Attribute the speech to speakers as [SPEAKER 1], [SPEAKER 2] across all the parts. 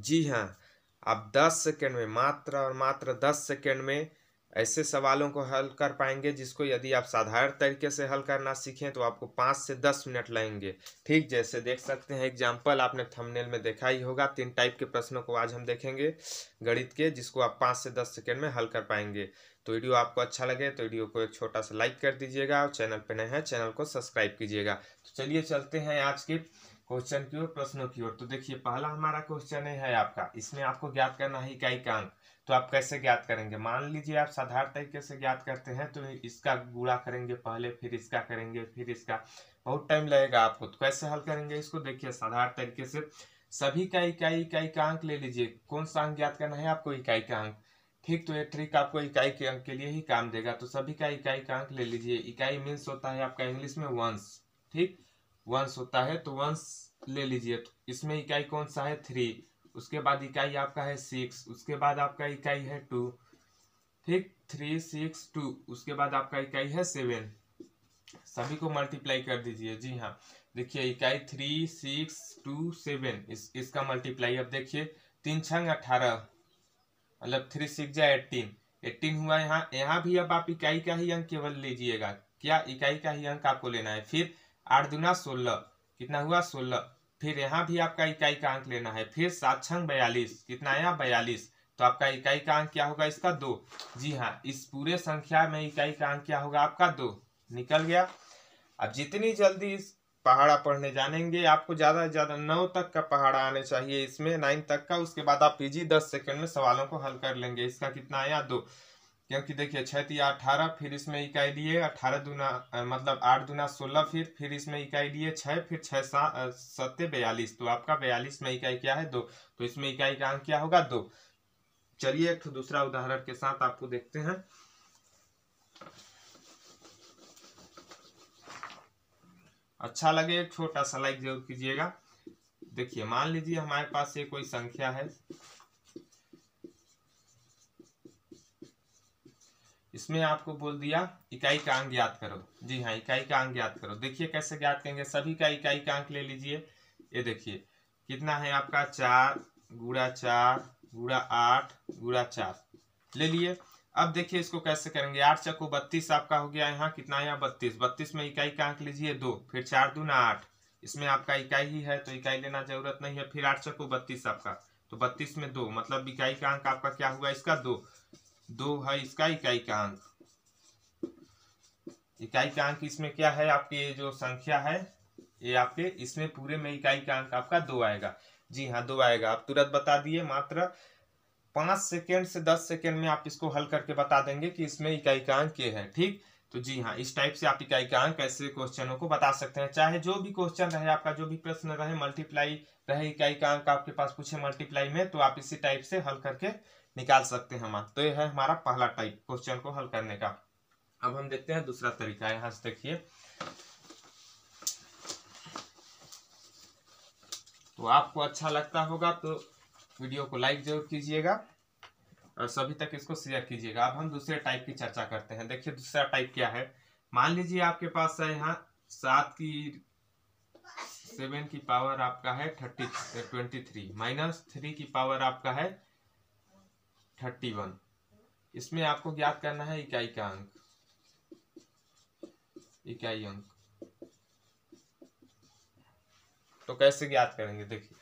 [SPEAKER 1] जी हाँ आप दस सेकेंड में मात्र और मात्र दस सेकेंड में ऐसे सवालों को हल कर पाएंगे जिसको यदि आप साधारण तरीके से हल करना सीखें तो आपको पाँच से दस मिनट लगेंगे ठीक जैसे देख सकते हैं एग्जाम्पल आपने थंबनेल में देखा ही होगा तीन टाइप के प्रश्नों को आज हम देखेंगे गणित के जिसको आप पाँच से दस सेकेंड में हल कर पाएंगे तो वीडियो आपको अच्छा लगे तो वीडियो को एक छोटा सा लाइक कर दीजिएगा और चैनल पर नए हैं चैनल को सब्सक्राइब कीजिएगा तो चलिए चलते हैं आज के क्वेश्चन की ओर प्रश्नों की ओर तो देखिए पहला हमारा क्वेश्चन है आपका इसमें आपको ज्ञात करना है इकाई का अंक तो आप कैसे ज्ञात करेंगे मान लीजिए आप साधारण तरीके से ज्ञात करते हैं तो इसका गुणा करेंगे पहले फिर इसका करेंगे फिर इसका बहुत टाइम लगेगा आपको तो कैसे हल करेंगे इसको देखिए साधारण तरीके से सभी का इकाई इकाई का अंक ले लीजिए कौन सा अंक ज्ञात करना है आपको इकाई का अंक ठीक तो ये ट्रिक आपको इकाई के अंक के लिए ही काम देगा तो सभी का इकाई का अंक ले लीजिए इकाई मीन्स होता है आपका इंग्लिश में वंस ठीक वंस होता है तो वंस ले लीजिए तो इसमें इकाई कौन सा है थ्री उसके बाद इकाई आपका है सिक्स उसके बाद आपका इकाई है टू ठीक थ्री सिक्स टू उसके बाद आपका इकाई है सेवन सभी को मल्टीप्लाई कर दीजिए जी हाँ देखिए इकाई थ्री सिक्स टू सेवन इस इसका मल्टीप्लाई अब देखिए तीन छंग अठारह मतलब थ्री सिक्स या एट्टीन एट्टीन हुआ यहाँ यहाँ भी अब आप इकाई का ही अंक केवल लीजिएगा क्या इकाई का ही अंक आपको लेना है फिर आठ दुना सोलह कितना हुआ सोलह फिर यहाँ भी आपका इकाई का अंक लेना है फिर सात छंग बयालीस कितना आया बयालीस तो आपका इकाई का अंक क्या होगा इसका दो जी हाँ इस पूरे संख्या में इकाई का अंक क्या होगा आपका दो निकल गया अब जितनी जल्दी इस पहाड़ा पढ़ने जानेंगे आपको ज़्यादा से ज़्यादा नौ तक का पहाड़ा आने चाहिए इसमें नाइन तक का उसके बाद आप पीजी दस सेकंड में सवालों को हल कर लेंगे इसका कितना आया दो क्योंकि देखिए छः तिया अठारह फिर इसमें इकाई लिए अठारह दुना मतलब आठ दुना सोलह फिर फिर इसमें इकाई दिए छः फिर छः सा सत्ते बयालीस तो आपका बयालीस में इकाई क्या है दो तो इसमें इकाई का अंक क्या होगा दो चलिए एक दूसरा उदाहरण के साथ आपको देखते हैं अच्छा लगे छोटा सा लाइक जरूर कीजिएगा देखिए मान लीजिए हमारे पास ये कोई संख्या है इसमें आपको बोल दिया इकाई का अंक ज्ञात करो जी हाँ इकाई का अंक ज्ञात करो देखिए कैसे ज्ञात करेंगे सभी का इकाई का अंक ले लीजिए ये देखिए कितना है आपका चार गुड़ा चार गुड़ा आठ गुड़ा चार ले लिए अब देखिए इसको कैसे करेंगे आठ चको बत्तीस आपका हो गया यहाँ कितना है यहाँ बत्तीस बत्तीस में इकाई का अंक लीजिए दो फिर चार दूना आठ इसमें आपका इकाई ही है तो इकाई लेना जरूरत नहीं है फिर आठ चको बत्तीस आपका तो बत्तीस में दो मतलब इकाई का अंक आपका क्या हुआ इसका दो दो है इसका इकाई का अंक इकाई का अंक इसमें क्या है आपके जो संख्या है ये आपके इसमें पूरे में इकाई का अंक आपका दो आएगा जी हाँ दो आएगा आप तुरंत बता दिए मात्र पांच सेकेंड से दस सेकेंड में आप इसको हल करके बता देंगे कि इसमें इकाई का अंक क्या है ठीक तो जी हाँ इस टाइप से आप इकाई का अंक ऐसे क्वेश्चनों को बता सकते हैं चाहे जो भी क्वेश्चन रहे आपका जो भी प्रश्न रहे मल्टीप्लाई रहे इकाई का अंक आपके पास पूछे मल्टीप्लाई में तो आप इसी टाइप से हल करके निकाल सकते हैं हम तो यह है हमारा पहला टाइप क्वेश्चन को हल करने का अब हम देखते हैं दूसरा तरीका यहाँ से देखिए तो आपको अच्छा लगता होगा तो वीडियो को लाइक जरूर कीजिएगा और सभी तक इसको शेयर कीजिएगा अब हम दूसरे टाइप की चर्चा करते हैं देखिए दूसरा टाइप क्या है मान लीजिए आपके पास है यहाँ सात की सेवन की पावर आपका है thirty twenty three minus three की पावर आपका है थर्टी वन इसमें आपको ज्ञात करना है इकाई का अंक इकाई अंक तो कैसे ज्ञात करेंगे देखिए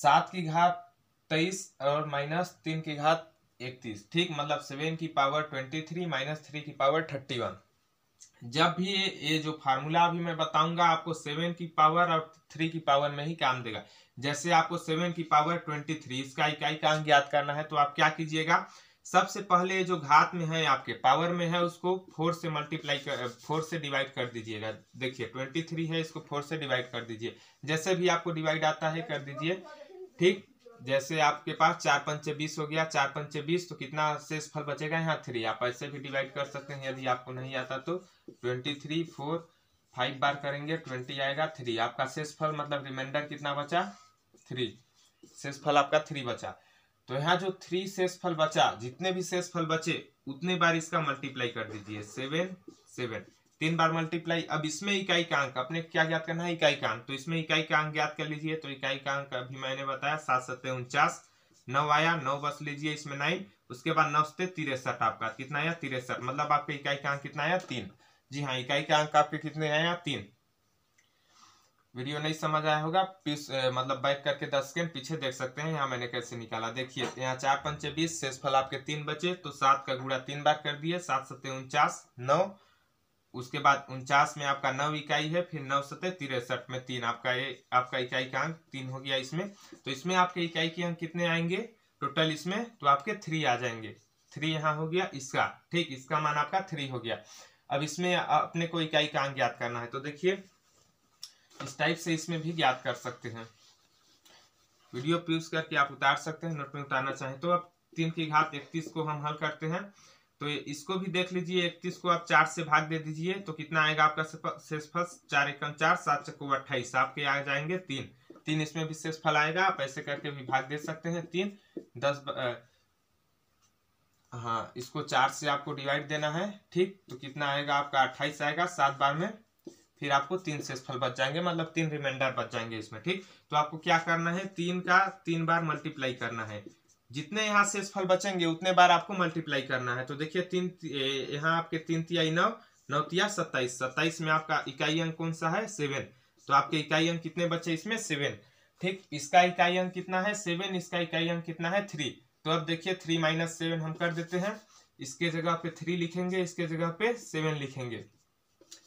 [SPEAKER 1] सात की घात तेईस और माइनस तीन की घात इकतीस ठीक मतलब सेवन की power twenty three minus three की पावर थर्टी वन जब भी ये, जो फार्मूला अभी मैं बताऊंगा आपको सेवन की पावर और थ्री की पावर में ही काम देगा जैसे आपको सेवन की पावर ट्वेंटी थ्री इसका इकाई का अंक याद करना है तो आप क्या कीजिएगा सबसे पहले जो घात में है आपके पावर में है उसको फोर से मल्टीप्लाई कर फोर से डिवाइड कर दीजिएगा देखिए ट्वेंटी थ्री है इसको फोर से डिवाइड कर दीजिए जैसे भी आपको डिवाइड आता है कर दीजिए ठीक जैसे आपके पास चार पंच बीस हो गया चार पंच बीस तो कितना शेष फल बचेगा यहाँ थ्री आप ऐसे भी डिवाइड कर सकते हैं यदि आपको नहीं आता तो ट्वेंटी थ्री फोर फाइव बार करेंगे ट्वेंटी आएगा थ्री आपका शेष फल मतलब रिमाइंडर कितना बचा थ्री शेष फल आपका थ्री बचा तो यहाँ जो थ्री शेष फल बचा जितने भी शेष फल बचे उतने बार इसका मल्टीप्लाई कर दीजिए सेवन सेवन तीन बार मल्टीप्लाई अब इसमें इकाई का अंक अपने क्या ज्ञात करना है इकाई का अंक तो इसमें इकाई का अंक ज्ञात कर लीजिए तो इकाई का अंक अभी मैंने बताया सात सत्ते उनचास नौ आया नौ बस लीजिए इसमें नाइन उसके बाद नौ सत्ते तिरसठ आपका कितना आया तिरसठ मतलब आपके इकाई का अंक कितना आया तीन जी हाँ इकाई का अंक आपके कितने आया तीन वीडियो नहीं समझ आया होगा पीस मतलब बैक करके दस के पीछे देख सकते हैं यहाँ मैंने कैसे निकाला देखिए यहाँ चार पंचे बीस शेष फल आपके तीन बचे तो सात का गुड़ा तीन बार कर दिए सात सत्ते उनचास नौ उसके बाद उनचास में आपका नौ इकाई है फिर नौ सतह तिरसठ में तीन आपका ये आपका इकाई का अंक तीन हो गया इसमें तो इसमें आपके इकाई के अंक कितने आएंगे टोटल इसमें तो आपके थ्री आ जाएंगे थ्री यहाँ हो गया इसका ठीक इसका मान आपका थ्री हो गया अब इसमें अपने को इकाई का अंक ज्ञात करना है तो देखिए इस टाइप से इसमें भी ज्ञात कर सकते हैं वीडियो प्यूज करके आप उतार सकते हैं नोट में उतारना चाहें तो अब तीन की घात इकतीस को हम हल करते हैं तो इसको भी देख लीजिए इकतीस को आप चार से भाग दे दीजिए तो कितना आएगा आपका शेषफल चार एकम चार सात चको अट्ठाईस आपके आ जाएंगे तीन तीन इसमें भी शेषफल आएगा आप ऐसे करके भी भाग दे सकते हैं तीन दस आ, हाँ इसको चार से आपको डिवाइड देना है ठीक तो कितना आएगा आपका अट्ठाईस आएगा सात बार में फिर आपको तीन शेषफल बच जाएंगे मतलब तीन रिमाइंडर बच जाएंगे इसमें ठीक तो आपको क्या करना है तीन का तीन बार मल्टीप्लाई करना है जितने यहाँ से फल बचेंगे उतने बार आपको मल्टीप्लाई करना है तो देखिए तीन यहाँ आपके तीन तिहाई नौ नौ तिया सत्ताईस सत्ताईस में आपका इकाई अंक कौन सा है सेवन तो आपके इकाई अंक कितने बचे इसमें सेवन ठीक इसका इकाई अंक कितना है सेवन इसका इकाई अंक कितना है थ्री तो अब देखिए थ्री माइनस सेवन हम कर देते हैं इसके जगह पे थ्री लिखेंगे इसके जगह पे सेवन लिखेंगे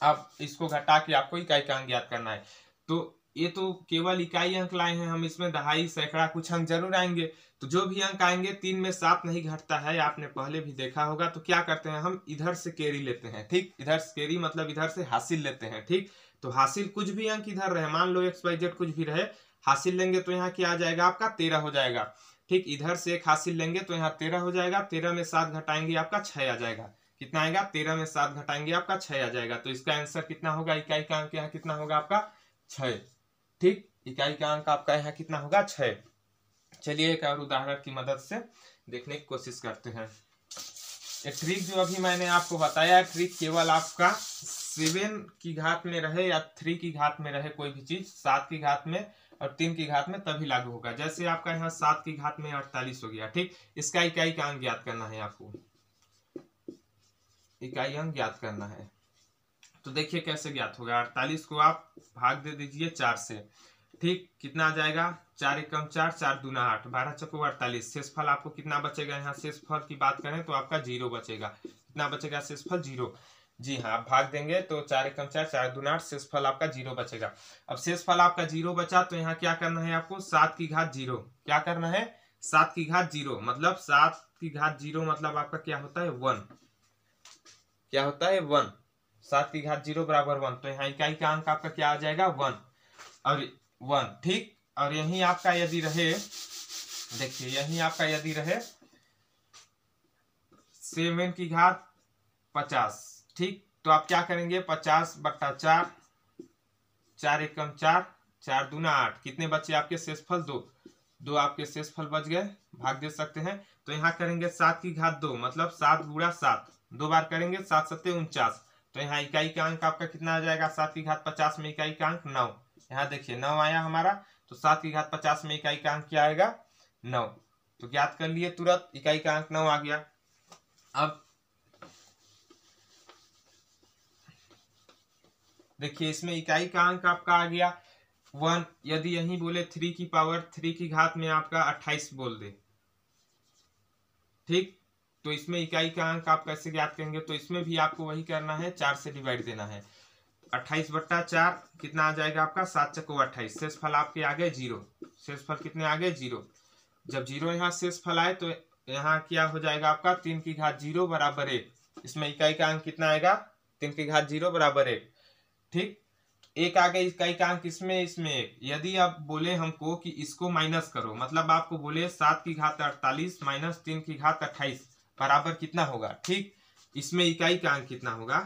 [SPEAKER 1] अब इसको घटा के आपको इकाई का अंक याद करना है तो ये तो केवल इकाई अंक लाए हैं हम इसमें दहाई सैकड़ा कुछ अंक जरूर आएंगे तो जो भी अंक आएंगे तीन में सात नहीं घटता है आपने पहले भी देखा होगा तो क्या करते हैं हम इधर से केरी लेते हैं ठीक इधर से केरी मतलब इधर से हासिल लेते हैं ठीक तो हासिल कुछ भी अंक इधर रहे मान लो एक्स वाई जेड कुछ भी रहे हासिल लेंगे तो यहाँ क्या आ जाएगा आपका तेरह हो जाएगा ठीक इधर से एक हासिल लेंगे तो यहाँ तेरह हो जाएगा तेरह में सात घटाएंगे आपका छह आ जाएगा कितना आएगा तेरह में सात घटाएंगे आपका छह आ जाएगा तो इसका आंसर कितना होगा इकाई का अंक यहाँ कितना होगा आपका छह ठीक इकाई का अंक आपका यहाँ कितना होगा छ चलिए एक और उदाहरण की मदद से देखने की कोशिश करते हैं ये ट्रिक जो अभी मैंने आपको बताया ट्रिक केवल आपका सेवन की घात में रहे या थ्री की घात में रहे कोई भी चीज सात की घात में और तीन की घात में तभी लागू होगा जैसे आपका यहाँ सात की घात में अड़तालीस हो गया ठीक इसका इकाई का अंक ज्ञात करना है आपको इकाई अंक ज्ञात करना है तो देखिए कैसे ज्ञात होगा अड़तालीस को आप भाग दे दीजिए चार से ठीक कितना आ जाएगा चार एकम चार चार दूना आठ बारह चको अड़तालीस शेषफल आपको कितना बचेगा यहाँ शेषफल की बात करें तो आपका जीरो बचेगा कितना बचेगा शेषफल जीरो जी हाँ आप भाग देंगे तो चार एकम चार चार दूना आठ शेषफल आपका जीरो बचेगा अब शेषफल आपका जीरो बचा तो यहाँ क्या करना है आपको सात की घात जीरो क्या करना है सात की घात जीरो मतलब सात की घात जीरो मतलब आपका क्या होता है वन क्या होता है वन सात की घात जीरो बराबर वन तो यहाँ इकाई का अंक आपका क्या आ जाएगा वन और वन ठीक और यही आपका यदि रहे देखिए यही आपका यदि रहे सेवन की घात पचास ठीक तो आप क्या करेंगे पचास बट्टा चार चार एक कम चार चार दूना आठ कितने बचे आपके शेषफल दो दो आपके शेषफल बच गए भाग दे सकते हैं तो यहाँ करेंगे सात की घात दो मतलब सात बुरा सात दो बार करेंगे सात सत्ते उनचास तो यहाँ इकाई का अंक आपका कितना आ जाएगा सात की घात पचास में इकाई का अंक नौ यहाँ देखिए नौ आया हमारा तो सात की घात पचास में इकाई का अंक क्या आएगा नौ तो ज्ञात कर लिए तुरंत इकाई का अंक नौ आ गया अब देखिए इसमें इकाई का अंक आपका आ गया वन यदि यही बोले थ्री की पावर थ्री की घात में आपका अट्ठाईस बोल दे ठीक तो इसमें इकाई का अंक आप कैसे ज्ञात करेंगे तो इसमें भी आपको वही करना है चार से डिवाइड देना है अट्ठाईस बट्टा चार कितना आ जाएगा आपका सात चको अट्ठाईस शेष फल आपके आ गए जीरो शेष फल कितने आ गए जीरो जब जीरो यहाँ शेष फल आए तो यहाँ क्या हो जाएगा आपका तीन की घात जीरो बराबर एक इसमें इकाई का अंक कितना आएगा तीन की घात जीरो बराबर एक ठीक एक आ गए इकाई का अंक इसमें इसमें एक यदि आप बोले हमको कि इसको माइनस करो मतलब आपको बोले सात की घात अड़तालीस माइनस तीन की घात अट्ठाईस बराबर कितना होगा ठीक इसमें इकाई का अंक कितना होगा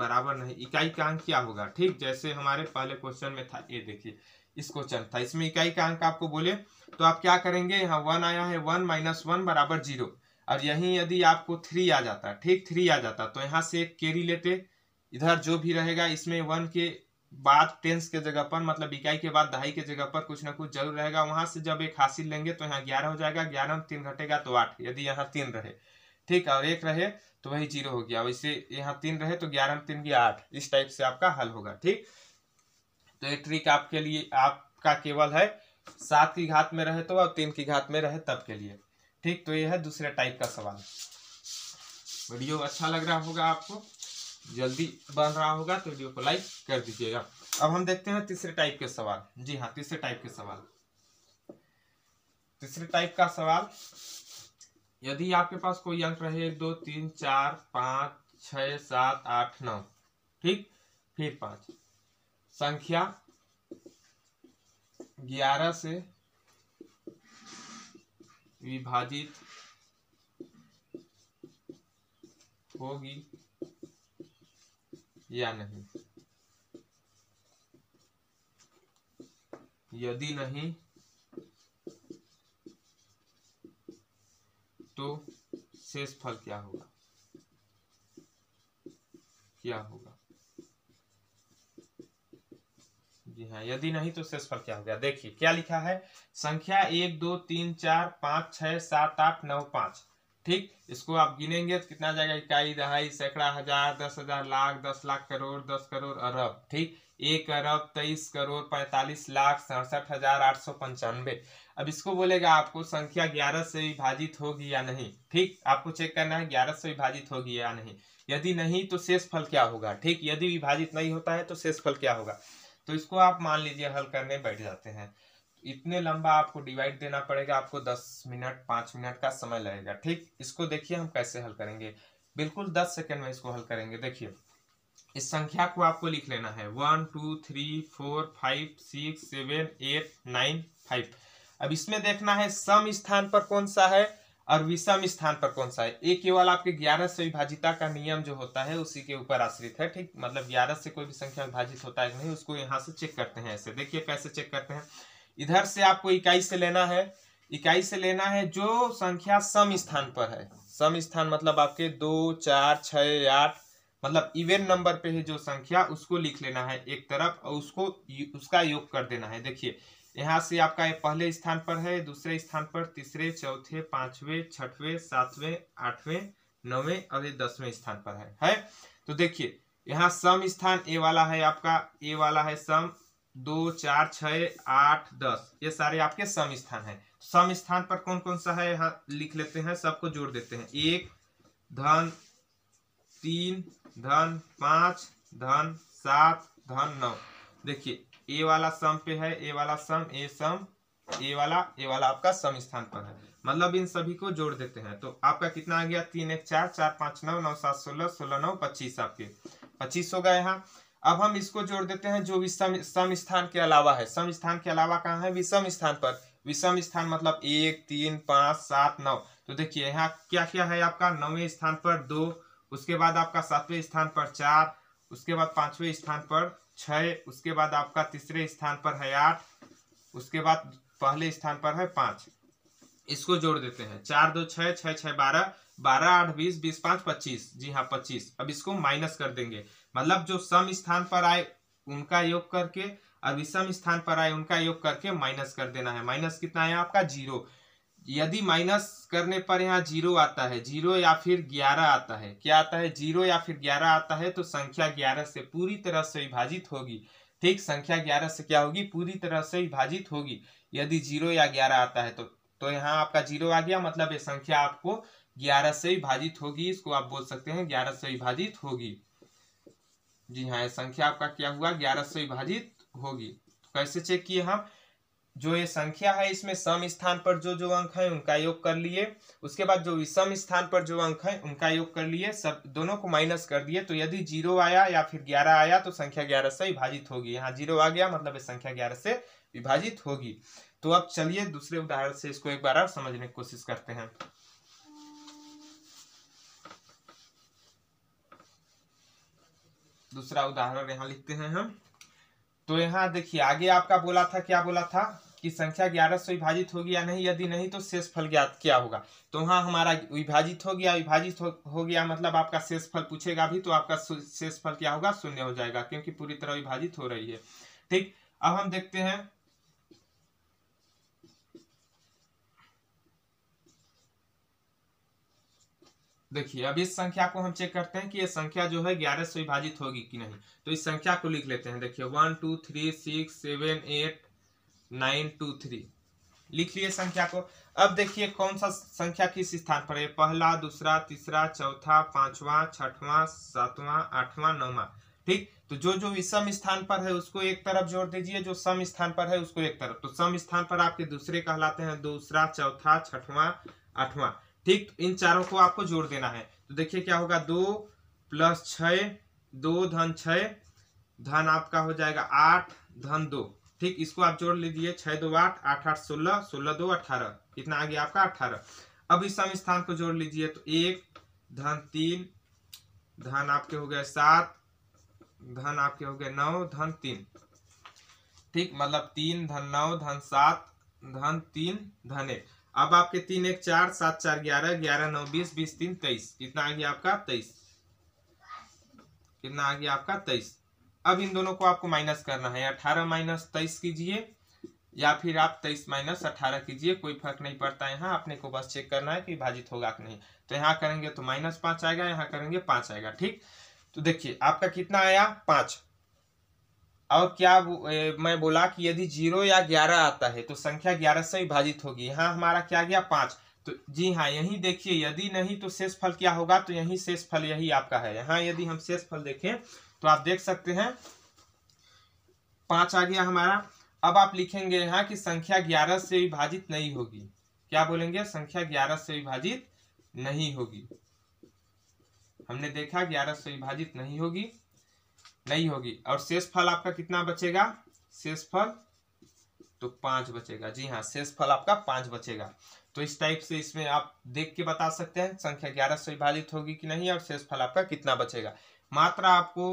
[SPEAKER 1] बराबर नहीं इकाई का अंक क्या होगा ठीक जैसे हमारे पहले क्वेश्चन में था ये देखिए इस क्वेश्चन था इसमें इकाई का अंक आपको बोले तो आप क्या करेंगे यहाँ वन आया है वन माइनस वन बराबर जीरो और यहीं यदि आपको थ्री आ जाता ठीक थ्री आ जाता तो यहाँ से केरी लेते इधर जो भी रहेगा इसमें वन के बाद टेंस के जगह पर मतलब इकाई के बाद दहाई के जगह पर कुछ ना कुछ जरूर रहेगा वहां से जब एक हासिल लेंगे तो यहाँ ग्यारह हो जाएगा ग्यारह में तीन घटेगा तो आठ यदि यहाँ तीन रहे ठीक और एक रहे तो वही जीरो हो गया वैसे यहाँ तीन रहे तो ग्यारह में तीन गया आठ इस टाइप से आपका हल होगा ठीक तो ये ट्रिक आपके लिए आपका केवल है सात की घात में रहे तो और तीन की घात में रहे तब के लिए ठीक तो ये है दूसरे टाइप का सवाल वीडियो अच्छा लग रहा होगा आपको जल्दी बन रहा होगा तो वीडियो को लाइक कर दीजिएगा अब हम देखते हैं तीसरे टाइप के सवाल जी हाँ तीसरे टाइप के सवाल तीसरे टाइप का सवाल यदि आपके पास कोई अंक रहे एक दो तीन चार पाँच छ सात आठ नौ ठीक फिर पांच संख्या ग्यारह से विभाजित होगी या नहीं यदि नहीं तो शेष फल क्या होगा क्या होगा जी हाँ यदि नहीं तो शेष फल क्या हो गया देखिए क्या लिखा है संख्या एक दो तीन चार पांच छह सात आठ नौ पांच ठीक इसको आप गिनेंगे तो कितना जाएगा इकाई दहाई सैकड़ा हजार दस हजार लाख दस लाख करोड़ दस करोड़ अरब ठीक एक अरब तेईस करोड़ पैंतालीस लाख सड़सठ हजार आठ सौ पंचानवे अब इसको बोलेगा आपको संख्या ग्यारह से विभाजित होगी या नहीं ठीक आपको चेक करना है ग्यारह से विभाजित होगी या नहीं यदि नहीं तो शेष फल क्या होगा ठीक यदि विभाजित नहीं होता है तो शेष फल क्या होगा तो इसको आप मान लीजिए हल करने बैठ जाते हैं इतने लंबा आपको डिवाइड देना पड़ेगा आपको दस मिनट पांच मिनट का समय लगेगा ठीक इसको देखिए हम कैसे हल करेंगे बिल्कुल दस सेकेंड में इसको हल करेंगे देखिए इस संख्या को आपको लिख लेना है one two three four five six seven eight nine five अब इसमें देखना है सम स्थान पर कौन सा है और विषम स्थान पर कौन सा है ए केवल आपके ग्यारह से विभाजिता का नियम जो होता है उसी के ऊपर आश्रित है ठीक मतलब ग्यारह से कोई भी संख्या विभाजित होता है नहीं उसको यहाँ से चेक करते हैं ऐसे देखिए कैसे चेक करते हैं इधर से आपको इकाई से लेना है इकाई से लेना है जो संख्या सम स्थान पर है सम स्थान मतलब आपके दो चार छ आठ मतलब इवेन नंबर पे है जो संख्या उसको लिख लेना है एक तरफ और उसको उसका योग कर देना है देखिए यहाँ से आपका ये पहले स्थान पर है दूसरे स्थान पर तीसरे चौथे पांचवें छठवें सातवें आठवें नौवें और ये दसवें स्थान पर है है तो देखिए यहाँ सम स्थान ए वाला है आपका ए वाला है सम दो चार छ आठ दस ये सारे आपके सम स्थान है सम स्थान पर कौन कौन सा है यहाँ लिख लेते हैं सबको जोड़ देते हैं एक धन तीन धन पांच धन सात धन नौ देखिए ए वाला सम पे है ए वाला सम ए सम ए वाला ए वाला आपका सम स्थान पर है मतलब इन सभी को जोड़ देते हैं तो आपका कितना आ गया तीन एक चार चार पांच नौ नौ सात सोलह सोलह नौ पच्चीस आपके पच्चीस हो यहाँ अब हम इसको जोड़ देते हैं जो विषम सम स्थान के अलावा है सम स्थान के अलावा कहाँ है विषम स्थान पर विषम स्थान मतलब एक तीन पाँच सात नौ तो देखिए यहाँ क्या क्या है आपका नौवें स्थान पर दो उसके बाद आपका सातवें स्थान पर चार उसके बाद पांचवें स्थान पर छः उसके बाद आपका तीसरे स्थान पर है आठ उसके बाद पहले स्थान पर है पाँच इसको जोड़ देते हैं चार दो छः छः छः बारह बारह आठ बीस बीस पाँच पच्चीस जी हाँ पच्चीस अब इसको माइनस कर देंगे मतलब जो सम स्थान पर आए उनका योग करके और विषम स्थान पर आए उनका योग करके माइनस कर देना है माइनस कितना है आपका जीरो यदि माइनस करने पर यहाँ जीरो आता है जीरो या फिर ग्यारह आता है क्या आता है जीरो या फिर ग्यारह आता है तो संख्या ग्यारह से पूरी तरह से विभाजित होगी ठीक संख्या ग्यारह से क्या होगी पूरी तरह से विभाजित होगी यदि जीरो या ग्यारह आता है तो तो यहाँ आपका जीरो आ गया मतलब ये संख्या आपको ग्यारह से विभाजित होगी इसको आप बोल सकते हैं ग्यारह से विभाजित होगी जी हाँ संख्या आपका क्या हुआ ग्यारह से विभाजित होगी तो कैसे चेक किए हम जो ये संख्या है इसमें सम स्थान पर जो जो अंक है उनका योग कर लिए उसके बाद जो विषम स्थान पर जो अंक है उनका योग कर लिए सब दोनों को माइनस कर दिए तो यदि जीरो आया या फिर ग्यारह आया तो संख्या ग्यारह से विभाजित होगी यहाँ जीरो आ गया मतलब ये संख्या ग्यारह से विभाजित होगी तो अब चलिए दूसरे उदाहरण से इसको एक बार और समझने की कोशिश करते हैं दूसरा उदाहरण यहाँ लिखते हैं हम तो यहाँ देखिए आगे आपका बोला था क्या बोला था कि संख्या ग्यारह सौ विभाजित होगी या नहीं यदि नहीं तो शेष फल ज्ञात क्या होगा तो वहाँ हमारा विभाजित हो गया विभाजित हो, हो गया मतलब आपका शेष फल पूछेगा भी तो आपका शेष फल क्या होगा शून्य हो जाएगा क्योंकि पूरी तरह विभाजित हो रही है ठीक अब हम देखते हैं देखिए अब इस संख्या को हम चेक करते हैं कि ये संख्या जो है ग्यारह से विभाजित होगी कि नहीं तो इस संख्या को लिख लेते हैं देखिए one two three six seven eight nine two three लिख लिए संख्या को अब देखिए कौन सा संख्या किस स्थान पर है पहला दूसरा तीसरा चौथा पांचवा छठवां सातवां आठवां नौवां ठीक तो जो जो सम स्थान पर है उसको एक तरफ जोड़ दीजिए जो सम स्थान पर है उसको एक तरफ तो सम स्थान पर आपके दूसरे कहलाते हैं दूसरा चौथा छठवां आठवां ठीक इन चारों को आपको जोड़ देना है तो देखिए क्या होगा दो प्लस छ दो धन छ धन आपका हो जाएगा आठ धन दो ठीक इसको आप जोड़ लीजिए छह दो आठ आठ आठ सोलह सोलह दो अठारह कितना आ गया आपका अठारह अब इस सम स्थान को जोड़ लीजिए तो एक धन तीन धन आपके हो गए सात धन आपके हो गए नौ धन तीन ठीक मतलब तीन धन नौ धन सात धन तीन धन एक अब आपके तीन एक चार सात चार ग्यारह ग्यारह नौ बीस बीस तीन तेईस कितना आ गया आपका तेईस कितना आ गया आपका तेईस अब इन दोनों को आपको माइनस करना है अठारह माइनस तेईस कीजिए या फिर आप तेईस माइनस अठारह कीजिए कोई फर्क नहीं पड़ता है यहाँ अपने को बस चेक करना है कि विभाजित होगा कि नहीं तो यहाँ करेंगे तो माइनस पाँच आएगा यहाँ करेंगे पाँच आएगा ठीक तो देखिए आपका कितना आया पाँच और क्या ए, मैं बोला कि यदि जीरो या ग्यारह आता है तो संख्या ग्यारह से विभाजित होगी यहाँ हमारा क्या गया पांच तो जी हाँ यही देखिए यदि नहीं तो शेष फल क्या होगा तो यही शेष फल यही आपका है यहाँ यदि हम शेष फल देखें तो आप देख सकते हैं पांच आ गया हमारा अब आप लिखेंगे यहाँ कि संख्या ग्यारह से विभाजित नहीं होगी क्या बोलेंगे संख्या ग्यारह से विभाजित नहीं होगी हमने देखा ग्यारह से विभाजित नहीं होगी नहीं होगी और शेष फल आपका कितना बचेगा शेष फल तो पांच बचेगा जी हाँ शेष फल आपका पांच बचेगा तो इस टाइप से इसमें आप देख के बता सकते हैं संख्या ग्यारह से विभाजित होगी कि नहीं और शेष फल आपका कितना बचेगा मात्रा आपको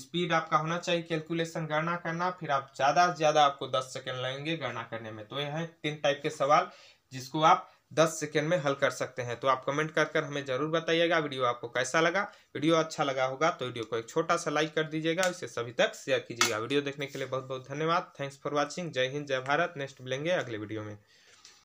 [SPEAKER 1] स्पीड आपका होना चाहिए कैलकुलेशन गणना करना फिर आप ज्यादा से ज्यादा आपको दस सेकेंड लगेंगे गणना करने में तो यह है तीन टाइप के सवाल जिसको आप दस सेकेंड में हल कर सकते हैं तो आप कमेंट कर कर हमें ज़रूर बताइएगा वीडियो आपको कैसा लगा वीडियो अच्छा लगा होगा तो वीडियो को एक छोटा सा लाइक कर दीजिएगा इसे सभी तक शेयर कीजिएगा वीडियो देखने के लिए बहुत बहुत धन्यवाद थैंक्स फॉर वॉचिंग जय हिंद जय भारत नेक्स्ट मिलेंगे अगले वीडियो में